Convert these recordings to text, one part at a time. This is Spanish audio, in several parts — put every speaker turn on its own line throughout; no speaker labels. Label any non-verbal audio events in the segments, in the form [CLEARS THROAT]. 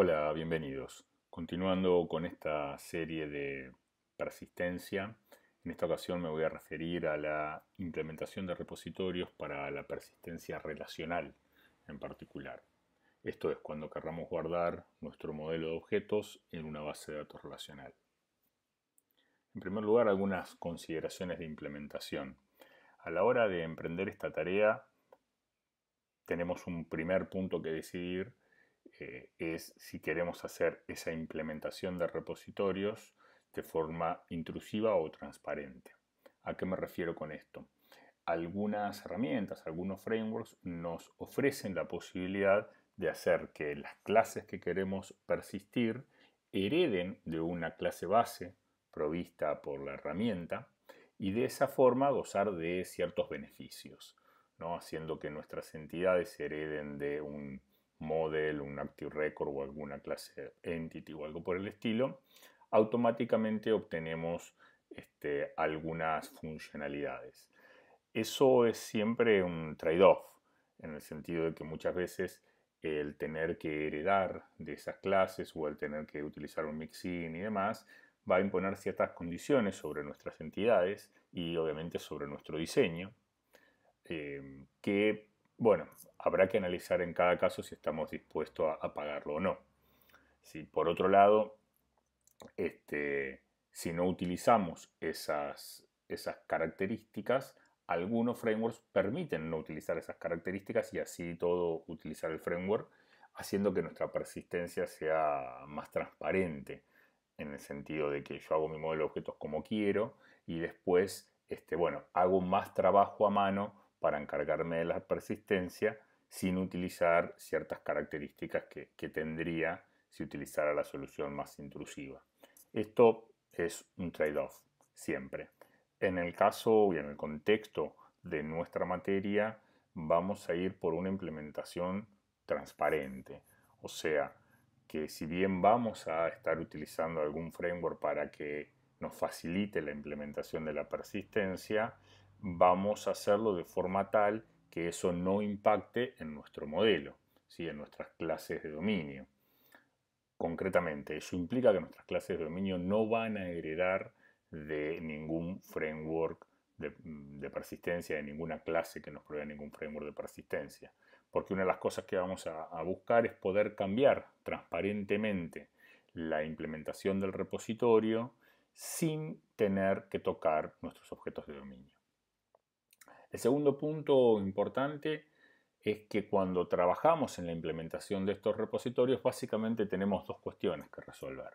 Hola, bienvenidos. Continuando con esta serie de persistencia, en esta ocasión me voy a referir a la implementación de repositorios para la persistencia relacional en particular. Esto es cuando querramos guardar nuestro modelo de objetos en una base de datos relacional. En primer lugar, algunas consideraciones de implementación. A la hora de emprender esta tarea, tenemos un primer punto que decidir eh, es si queremos hacer esa implementación de repositorios de forma intrusiva o transparente. ¿A qué me refiero con esto? Algunas herramientas, algunos frameworks nos ofrecen la posibilidad de hacer que las clases que queremos persistir hereden de una clase base provista por la herramienta y de esa forma gozar de ciertos beneficios, ¿no? haciendo que nuestras entidades hereden de un model, un active record o alguna clase entity o algo por el estilo, automáticamente obtenemos este, algunas funcionalidades. Eso es siempre un trade-off, en el sentido de que muchas veces el tener que heredar de esas clases o el tener que utilizar un mixin y demás, va a imponer ciertas condiciones sobre nuestras entidades y obviamente sobre nuestro diseño, eh, que bueno, habrá que analizar en cada caso si estamos dispuestos a, pagarlo o no. Si, por otro lado, este, si no utilizamos esas, esas características, algunos frameworks permiten no utilizar esas características y así todo utilizar el framework, haciendo que nuestra persistencia sea más transparente, en el sentido de que yo hago mi modelo de objetos como quiero y después, este, bueno, hago más trabajo a mano para encargarme de la persistencia sin utilizar ciertas características que, tendría si utilizara la solución más intrusiva. Esto es un trade-off siempre. En el caso y en el contexto de nuestra materia, vamos a ir por una implementación transparente. O sea, que si bien vamos a estar utilizando algún framework para que nos facilite la implementación de la persistencia, vamos a hacerlo de forma tal que eso no impacte en nuestro modelo, ¿sí? en nuestras clases de dominio. Concretamente, eso implica que nuestras clases de dominio no van a heredar de ningún framework de, mm, persistencia, de ninguna clase que nos provea ningún framework de persistencia. Porque una de las cosas que vamos a buscar es poder cambiar transparentemente la implementación del repositorio sin tener que tocar nuestros objetos de dominio. El segundo punto importante es que cuando trabajamos en la implementación de estos repositorios, básicamente tenemos dos cuestiones que resolver.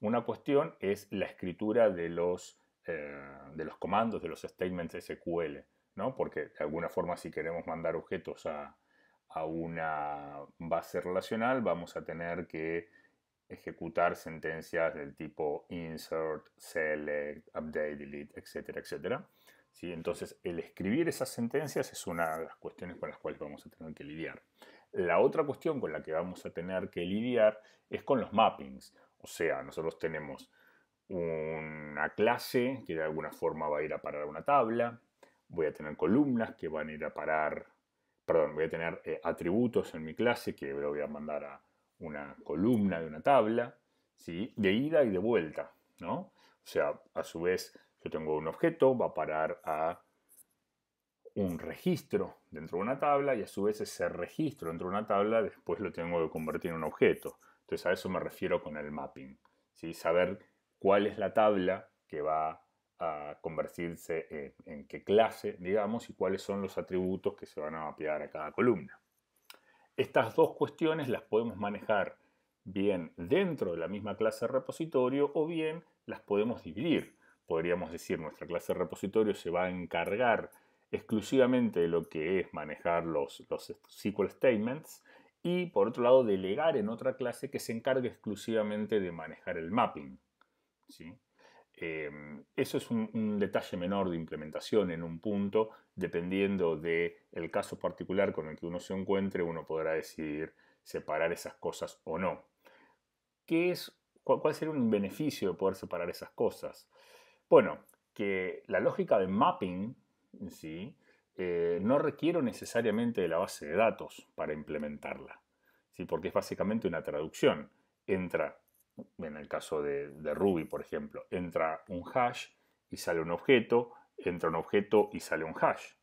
Una cuestión es la escritura de los, eh, de los comandos, de los statements SQL, ¿no? porque de alguna forma si queremos mandar objetos a, a una base relacional, vamos a tener que ejecutar sentencias del tipo insert, select, update, delete, etcétera, etcétera. Entonces, el escribir esas sentencias es una de las cuestiones con las cuales vamos a tener que lidiar. La otra cuestión con la que vamos a tener que lidiar es con los mappings. O sea, nosotros tenemos una clase que de alguna forma va a ir a parar a una tabla, voy a tener columnas que van a ir a parar, perdón, voy a tener eh, atributos en mi clase que lo voy a mandar a una columna de una tabla, ¿sí? de ida y de vuelta, ¿no? O sea, a su vez yo tengo un objeto, va a parar a un registro dentro de una tabla y a su vez ese registro dentro de una tabla después lo tengo que convertir en un objeto. Entonces a eso me refiero con el mapping. Saber cuál es la tabla que va a convertirse en, qué clase, digamos, y cuáles son los atributos que se van a mapear a cada columna. Estas dos cuestiones las podemos manejar bien dentro de la misma clase de repositorio o bien las podemos dividir podríamos decir, nuestra clase de repositorio se va a encargar exclusivamente de lo que es manejar los, SQL statements y por otro lado delegar en otra clase que se encargue exclusivamente de manejar el mapping. Em, eso es un, detalle menor de implementación en un punto, dependiendo del caso particular con el que uno se encuentre, uno podrá decidir separar esas cosas o no. ¿Qué es, cuál, ¿Cuál sería un beneficio de poder separar esas cosas? Bueno, que la lógica de mapping, ¿sí? Eh, no requiero necesariamente de la base de datos para implementarla, ¿sí? porque es básicamente una traducción. Entra, en el caso de, Ruby, por ejemplo, entra un hash y sale un objeto, entra un objeto y sale un hash.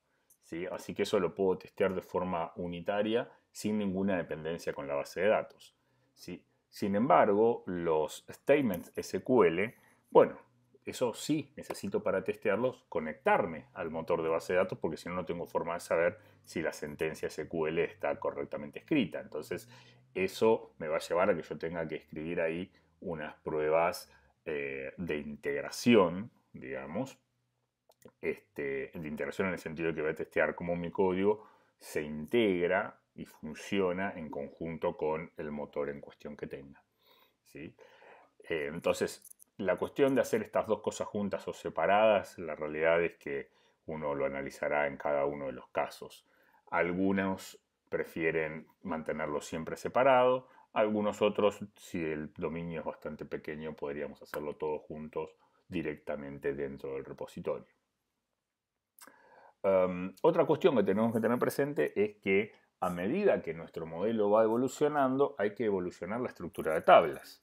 ¿Sí? Así que eso lo puedo testear de forma unitaria sin ninguna dependencia con la base de datos. ¿sí? Sin embargo, los statements SQL, bueno, eso sí, necesito para testearlos conectarme al motor de base de datos porque si no, no tengo forma de saber si la sentencia SQL está correctamente escrita. Entonces, eso me va a llevar a que yo tenga que escribir ahí unas pruebas eh, de integración, digamos, este, de integración en el sentido de que voy a testear cómo mi código se integra y funciona en conjunto con el motor en cuestión que tenga. ¿sí? Eh, entonces, la cuestión de hacer estas dos cosas juntas o separadas, la realidad es que uno lo analizará en cada uno de los casos. Algunos prefieren mantenerlo siempre separado, algunos otros, si el dominio es bastante pequeño, podríamos hacerlo todos juntos directamente dentro del repositorio. Em, otra cuestión que tenemos que tener presente es que a medida que nuestro modelo va evolucionando, hay que evolucionar la estructura de tablas.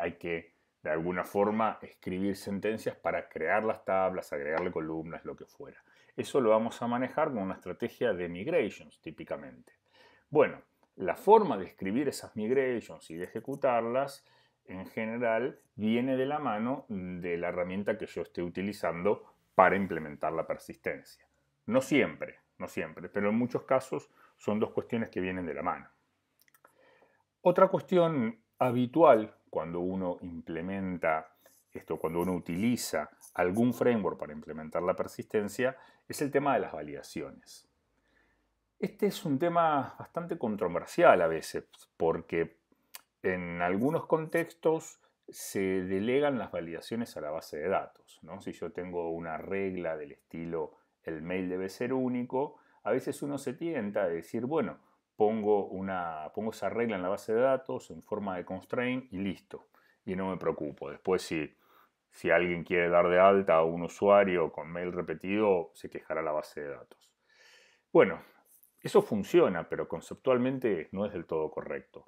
Hay que de alguna forma escribir sentencias para crear las tablas, agregarle columnas, lo que fuera. Eso lo vamos a manejar con una estrategia de migrations típicamente. Bueno, la forma de escribir esas migrations y de ejecutarlas en general viene de la mano de la herramienta que yo esté utilizando para implementar la persistencia. No siempre, no siempre, pero en muchos casos son dos cuestiones que vienen de la mano. Otra cuestión habitual cuando uno implementa esto, cuando uno utiliza algún framework para implementar la persistencia, es el tema de las validaciones. Este es un tema bastante controversial a veces, porque en algunos contextos se delegan las validaciones a la base de datos. ¿no? Si yo tengo una regla del estilo el mail debe ser único, a veces uno se tienta a decir, bueno, pongo, pongo esa regla en la base de datos en forma de constraint y listo. Y no me preocupo. Después si, si alguien quiere dar de alta a un usuario con mail repetido, se quejará la base de datos. Bueno, eso funciona, pero conceptualmente no es del todo correcto.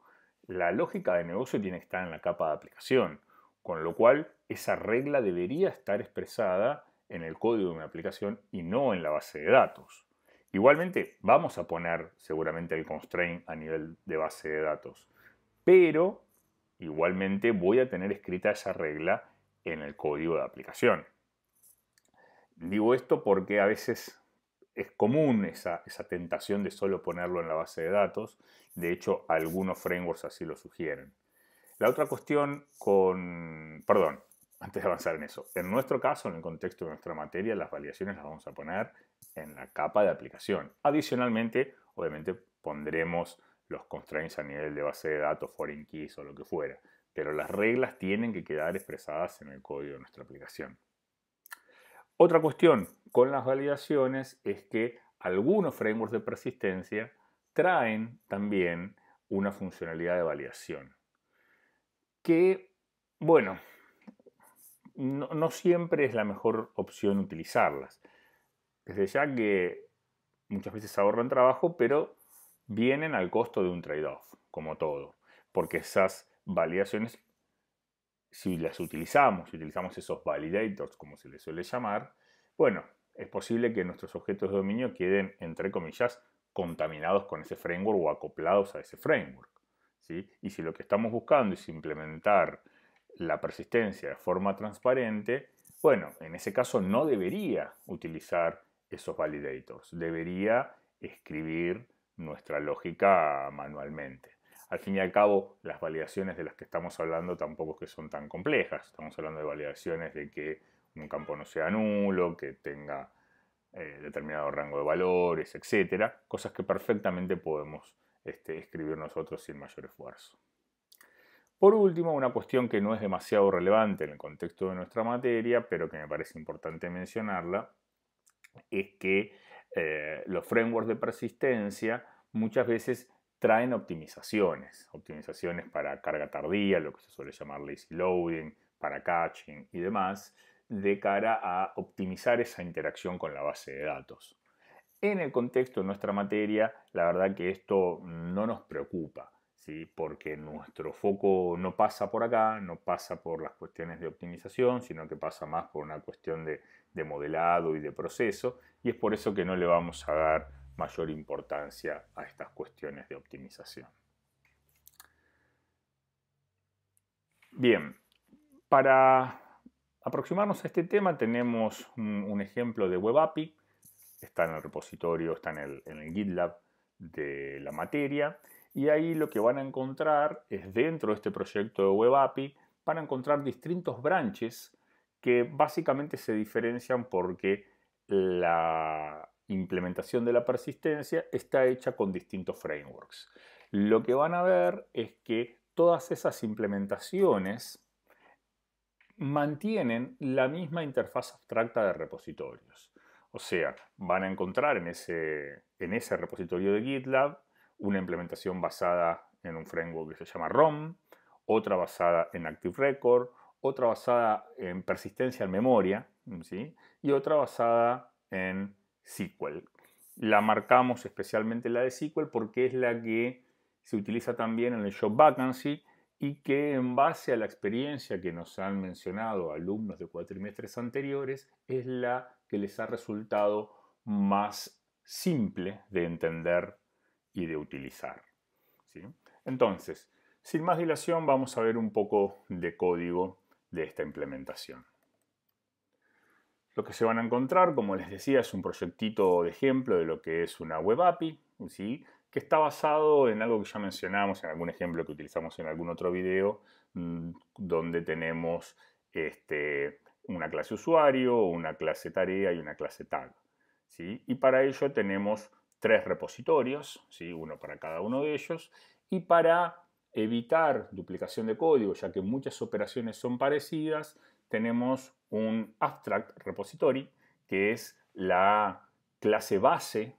La lógica de negocio tiene que estar en la capa de aplicación, con lo cual esa regla debería estar expresada en el código de una aplicación y no en la base de datos. Igualmente, vamos a poner seguramente el constraint a nivel de base de datos, pero igualmente voy a tener escrita esa regla en el código de aplicación. Digo esto porque a veces es común esa, tentación de solo ponerlo en la base de datos. De hecho, algunos frameworks así lo sugieren. La otra cuestión con, perdón, antes de avanzar en eso, en nuestro caso, en el contexto de nuestra materia, las validaciones las vamos a poner en la capa de aplicación. Adicionalmente, obviamente pondremos los constraints a nivel de base de datos, foreign keys o lo que fuera, pero las reglas tienen que quedar expresadas en el código de nuestra aplicación. Otra cuestión con las validaciones es que algunos frameworks de persistencia traen también una funcionalidad de validación. Que, bueno, no, siempre es la mejor opción utilizarlas. Desde ya que muchas veces ahorran trabajo, pero vienen al costo de un trade-off, como todo. Porque esas validaciones, si las utilizamos, si utilizamos esos validators, como se les suele llamar, bueno, es posible que nuestros objetos de dominio queden, entre comillas, contaminados con ese framework o acoplados a ese framework. ¿sí? Y si lo que estamos buscando es implementar la persistencia de forma transparente, bueno, en ese caso no debería utilizar esos validators, debería escribir nuestra lógica manualmente. Al fin y al cabo, las validaciones de las que estamos hablando tampoco es que son tan complejas. Estamos hablando de validaciones de que un campo no sea nulo, que tenga eh, determinado rango de valores, etcétera, cosas que perfectamente podemos este, escribir nosotros sin mayor esfuerzo. Por último, una cuestión que no es demasiado relevante en el contexto de nuestra materia, pero que me parece importante mencionarla, es que eh, los frameworks de persistencia muchas veces traen optimizaciones, optimizaciones para carga tardía, lo que se suele llamar lazy loading, para caching y demás, de cara a optimizar esa interacción con la base de datos. En el contexto de nuestra materia, la verdad que esto no nos preocupa. ¿sí? porque nuestro foco no pasa por acá, no pasa por las cuestiones de optimización, sino que pasa más por una cuestión de, modelado y de proceso, y es por eso que no le vamos a dar mayor importancia a estas cuestiones de optimización. Bien, para aproximarnos a este tema tenemos un, ejemplo de Web API, está en el repositorio, está en el, en el GitLab de la materia, y ahí lo que van a encontrar es dentro de este proyecto de Web API, van a encontrar distintos branches que básicamente se diferencian porque la implementación de la persistencia está hecha con distintos frameworks. Lo que van a ver es que todas esas implementaciones mantienen la misma interfaz abstracta de repositorios. O sea, van a encontrar en ese, en ese repositorio de GitLab una implementación basada en un framework que se llama ROM, otra basada en Active Record, otra basada en persistencia en memoria ¿sí? y otra basada en SQL. La marcamos especialmente la de SQL porque es la que se utiliza también en el Job Vacancy y que en base a la experiencia que nos han mencionado alumnos de cuatrimestres anteriores es la que les ha resultado más simple de entender y de utilizar. Entonces, sin más dilación, vamos a ver un poco de código de esta implementación. Lo que se van a encontrar, como les decía, es un proyectito de ejemplo de lo que es una web API, ¿sí? que está basado en algo que ya mencionamos, en algún ejemplo que utilizamos en algún otro video, mm, donde tenemos este, una clase usuario, una clase tarea y una clase tag. ¿sí? Y para ello tenemos tres repositorios, ¿sí? uno para cada uno de ellos, y para evitar duplicación de código, ya que muchas operaciones son parecidas, tenemos un abstract repository, que es la clase base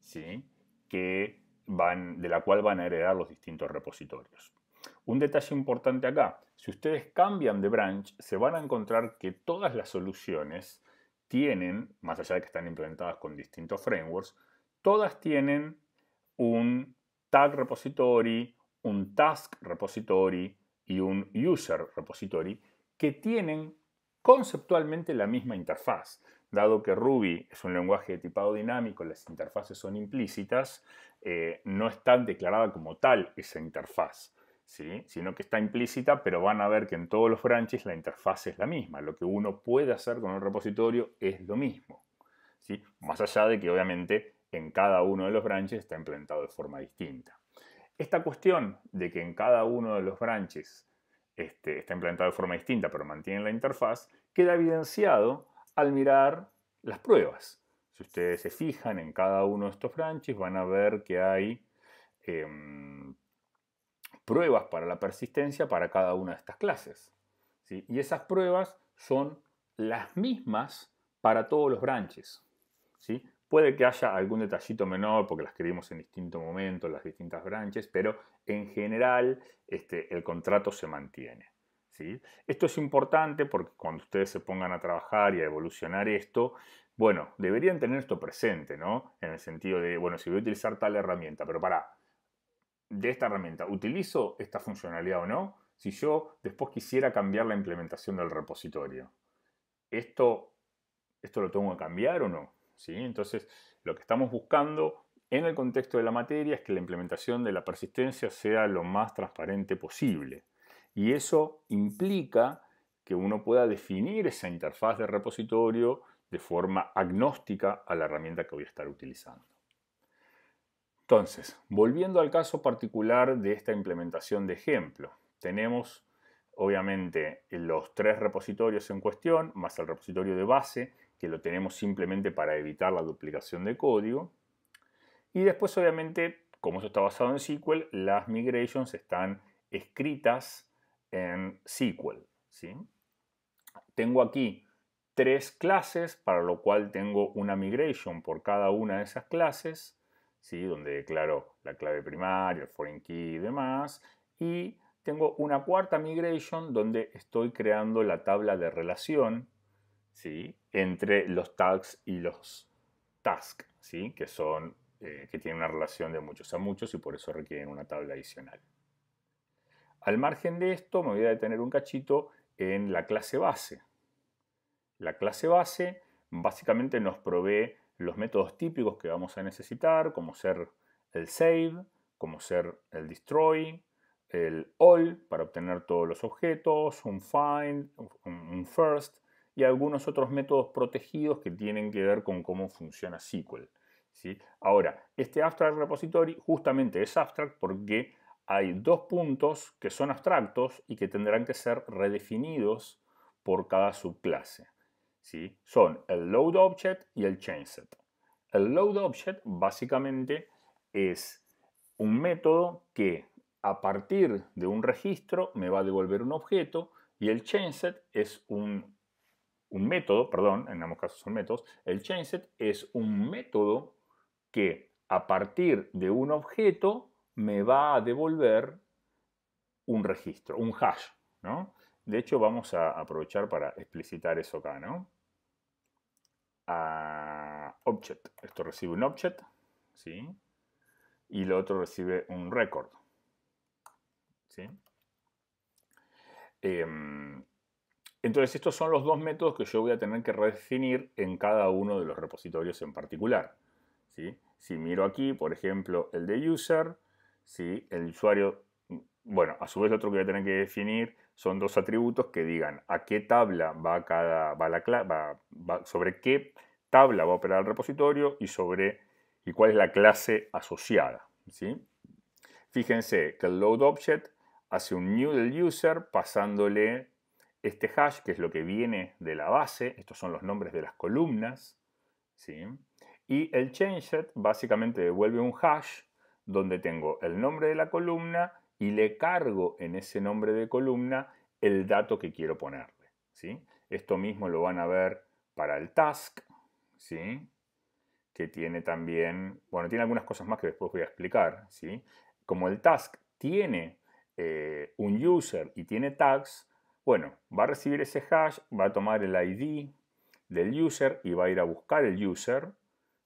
¿sí? que de la cual van a heredar los distintos repositorios. Un detalle importante acá, si ustedes cambian de branch, se van a encontrar que todas las soluciones tienen, más allá de que están implementadas con distintos frameworks, todas tienen un tag repository, un task repository y un user repository que tienen conceptualmente la misma interfaz. Dado que Ruby es un lenguaje de tipado dinámico, las interfaces son implícitas, eh, no está declarada como tal esa interfaz, ¿sí? sino que está implícita, pero van a ver que en todos los branches la interfaz es la misma. Lo que uno puede hacer con un repositorio es lo mismo. ¿sí? Más allá de que obviamente en cada uno de los branches está implementado de forma distinta. Esta cuestión de que en cada uno de los branches este, está implementado de forma distinta, pero mantiene la interfaz, queda evidenciado al mirar las pruebas. Si ustedes se fijan en cada uno de estos branches, van a ver que hay em, pruebas para la persistencia para cada una de estas clases. Y esas pruebas son las mismas para todos los branches. ¿sí? Puede que haya algún detallito menor porque las querimos en distinto momento, las distintas branches, pero en general este, el contrato se mantiene. ¿sí? Esto es importante porque cuando ustedes se pongan a trabajar y a evolucionar esto, bueno, deberían tener esto presente, ¿no? En el sentido de, bueno, si voy a utilizar tal herramienta, pero para, de esta herramienta, ¿utilizo esta funcionalidad o no? Si yo después quisiera cambiar la implementación del repositorio, ¿esto, esto lo tengo que cambiar o no? Entonces, lo que estamos buscando en el contexto de la materia es que la implementación de la persistencia sea lo más transparente posible. Y eso implica que uno pueda definir esa interfaz de repositorio de forma agnóstica a la herramienta que voy a estar utilizando. Entonces, volviendo al caso particular de esta implementación de ejemplo, tenemos obviamente los tres repositorios en cuestión, más el repositorio de base, que lo tenemos simplemente para evitar la duplicación de código. Y después, obviamente, como eso está basado en SQL, las migrations están escritas en SQL. Tengo aquí tres clases, para lo cual tengo una migration por cada una de esas clases, ¿sí? donde declaro la clave primaria, el foreign key y demás. Y tengo una cuarta migration donde estoy creando la tabla de relación, ¿sí? entre los tags y los tasks, ¿sí? que, eh, que tienen una relación de muchos a muchos y por eso requieren una tabla adicional. Al margen de esto, me voy a detener un cachito en la clase base. La clase base básicamente nos provee los métodos típicos que vamos a necesitar, como ser el save, como ser el destroy, el all para obtener todos los objetos, un find, un first, y algunos otros métodos protegidos que tienen que ver con cómo funciona SQL. ¿sí? Ahora, este abstract repository justamente es abstract porque hay dos puntos que son abstractos y que tendrán que ser redefinidos por cada subclase. ¿sí? Son el load object y el set El load object básicamente es un método que a partir de un registro me va a devolver un objeto y el set es un un método, perdón, en ambos casos son métodos, el chainset es un método que a partir de un objeto me va a devolver un registro, un hash, ¿no? De hecho, vamos a aprovechar para explicitar eso acá, ¿no? A object. Esto recibe un object, ¿sí? Y lo otro recibe un record, ¿sí? Em, entonces, estos son los dos métodos que yo voy a tener que redefinir en cada uno de los repositorios en particular. Si miro aquí, por ejemplo, el de user, el usuario, bueno, a su vez lo otro que voy a tener que definir son dos atributos que digan a qué tabla va cada, va sobre qué tabla va a operar el repositorio y sobre y cuál es la clase asociada. ¿sí? Fíjense que el load object hace un new del user pasándole este hash, que es lo que viene de la base, estos son los nombres de las columnas, ¿sí? y el changeset básicamente devuelve un hash donde tengo el nombre de la columna y le cargo en ese nombre de columna el dato que quiero ponerle. ¿sí? Esto mismo lo van a ver para el task, ¿sí? que tiene también, bueno, tiene algunas cosas más que después voy a explicar. ¿sí? Como el task tiene eh, un user y tiene tags, bueno, va a recibir ese hash, va a tomar el ID del user y va a ir a buscar el user,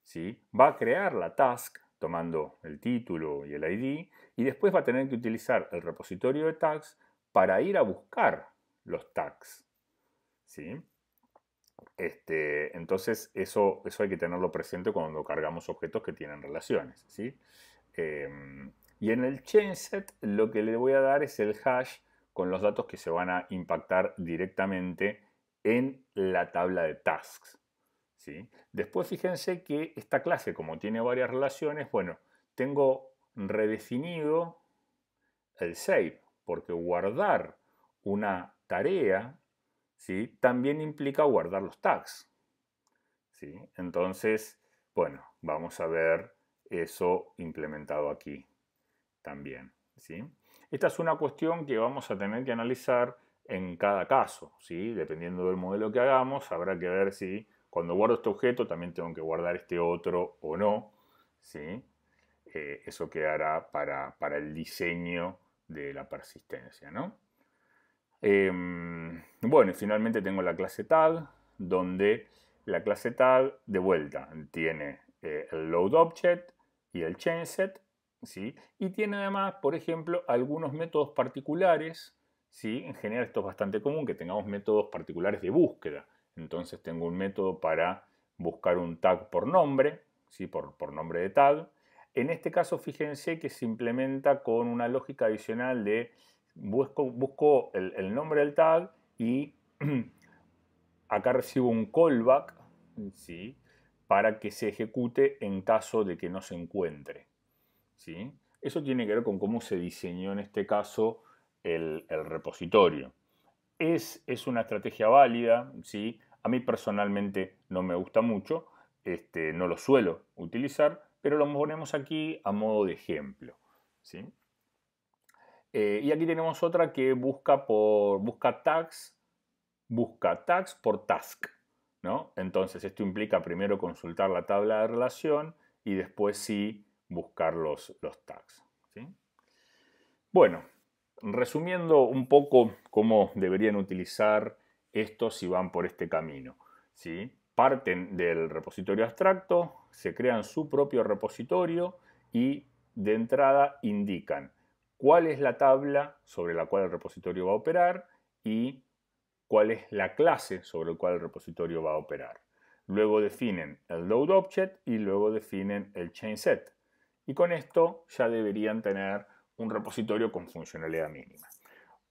¿sí? va a crear la task tomando el título y el ID y después va a tener que utilizar el repositorio de tags para ir a buscar los tags. ¿sí? Este, entonces eso, eso hay que tenerlo presente cuando cargamos objetos que tienen relaciones. ¿sí? Em, y en el chainset lo que le voy a dar es el hash con los datos que se van a impactar directamente en la tabla de tasks. ¿sí? Después fíjense que esta clase, como tiene varias relaciones, bueno, tengo redefinido el save, porque guardar una tarea ¿sí? también implica guardar los tags. ¿sí? Entonces, bueno, vamos a ver eso implementado aquí también. ¿sí? Esta es una cuestión que vamos a tener que analizar en cada caso, ¿sí? Dependiendo del modelo que hagamos, habrá que ver si cuando guardo este objeto también tengo que guardar este otro o no, ¿sí? Eh, eso quedará para, para, el diseño de la persistencia, em, bueno, finalmente tengo la clase tal donde la clase tal de vuelta tiene eh, el load object y el Chainset. set y tiene además, por ejemplo, algunos métodos particulares, En general esto es bastante común que tengamos métodos particulares de búsqueda. Entonces tengo un método para buscar un tag por nombre, por, nombre de tag. En este caso, fíjense que se implementa con una lógica adicional de busco, el, nombre del tag y [CLEARS THROAT] acá recibo un callback para que se ejecute en caso de que no se encuentre. Eso tiene que ver con cómo se diseñó en este caso el, repositorio. Es, es, una estrategia válida, ¿sí? A mí personalmente no me gusta mucho, este, no lo suelo utilizar, pero lo ponemos aquí a modo de ejemplo, ¿sí? Eh, y aquí tenemos otra que busca por busca tags, busca tags por task. ¿no? Entonces esto implica primero consultar la tabla de relación y después sí buscar los, tags. Bueno, resumiendo un poco cómo deberían utilizar esto si van por este camino. Parten del repositorio abstracto, se crean su propio repositorio y de entrada indican cuál es la tabla sobre la cual el repositorio va a operar y cuál es la clase sobre la cual el repositorio va a operar. Luego definen el load object y luego definen el chainset. Y con esto ya deberían tener un repositorio con funcionalidad mínima.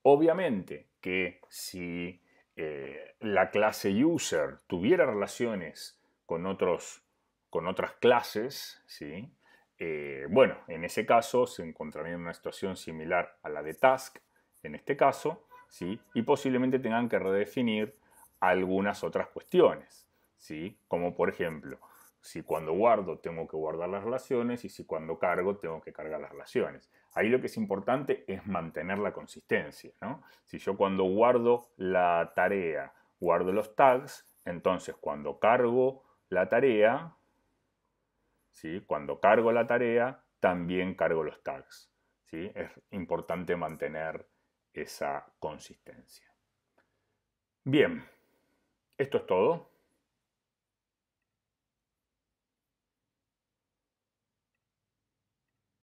Obviamente que si eh, la clase user tuviera relaciones con, otros, con otras clases, ¿sí? Eh, bueno, en ese caso se encontrarían en una situación similar a la de task, en este caso, ¿sí? y posiblemente tengan que redefinir algunas otras cuestiones, ¿sí? como por ejemplo, si cuando guardo tengo que guardar las relaciones y si cuando cargo tengo que cargar las relaciones. Ahí lo que es importante es mantener la consistencia. ¿no? Si yo cuando guardo la tarea guardo los tags, entonces cuando cargo la tarea, cuando cargo la tarea, también cargo los tags. ¿sí? Es importante mantener esa consistencia. Bien, esto es todo.